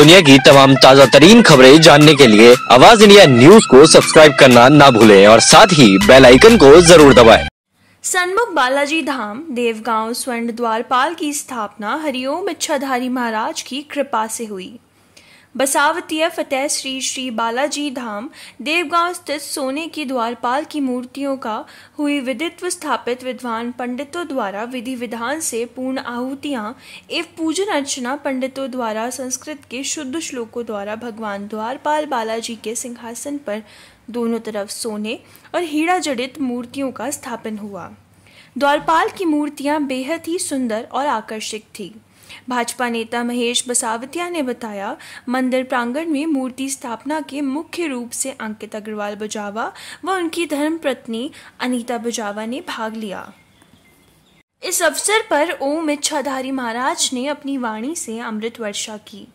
दुनिया की तमाम ताज़ा तरीन खबरें जानने के लिए आवाज इंडिया न्यूज को सब्सक्राइब करना ना भूलें और साथ ही बेल आइकन को जरूर दबाएं। सन्मुख बालाजी धाम देवगांव स्वर्ण द्वारपाल की स्थापना हरिओम इच्छाधारी महाराज की कृपा से हुई बसावतिया फतेह श्री श्री बालाजी धाम देवगांव स्थित सोने की द्वारपाल की मूर्तियों का हुई विदित्व स्थापित विद्वान पंडितों द्वारा विधि विधान से पूर्ण आहुतियाँ एवं पूजन अर्चना पंडितों द्वारा संस्कृत के शुद्ध श्लोकों द्वारा भगवान द्वारपाल बालाजी के सिंहासन पर दोनों तरफ सोने और हीरा जड़ित मूर्तियों का स्थापन हुआ द्वारपाल की मूर्तियां बेहद ही सुंदर और आकर्षक थीं भाजपा नेता महेश बसावतिया ने बताया मंदिर प्रांगण में मूर्ति स्थापना के मुख्य रूप से अंकित अग्रवाल बजावा व उनकी पत्नी अनिता बजावा ने भाग लिया इस अवसर पर ओम इच्छाधारी महाराज ने अपनी वाणी से अमृत वर्षा की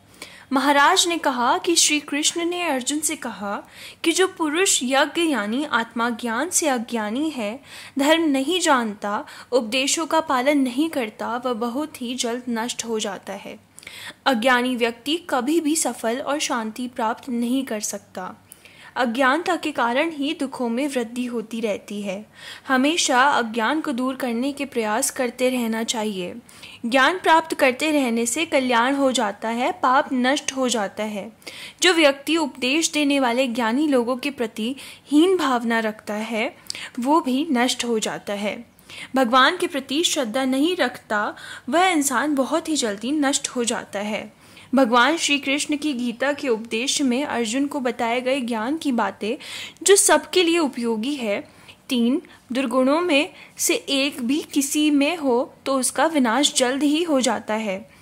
महाराज ने कहा कि श्री कृष्ण ने अर्जुन से कहा कि जो पुरुष यज्ञ यानी आत्मा ज्ञान से अज्ञानी है धर्म नहीं जानता उपदेशों का पालन नहीं करता वह बहुत ही जल्द नष्ट हो जाता है अज्ञानी व्यक्ति कभी भी सफल और शांति प्राप्त नहीं कर सकता अज्ञानता के कारण ही दुखों में वृद्धि होती रहती है हमेशा अज्ञान को दूर करने के प्रयास करते रहना चाहिए ज्ञान प्राप्त करते रहने से कल्याण हो जाता है पाप नष्ट हो जाता है जो व्यक्ति उपदेश देने वाले ज्ञानी लोगों के प्रति हीन भावना रखता है वो भी नष्ट हो जाता है भगवान के प्रति श्रद्धा नहीं रखता वह इंसान बहुत ही जल्दी नष्ट हो जाता है भगवान श्री कृष्ण की गीता के उपदेश में अर्जुन को बताए गए ज्ञान की बातें जो सबके लिए उपयोगी है तीन दुर्गुणों में से एक भी किसी में हो तो उसका विनाश जल्द ही हो जाता है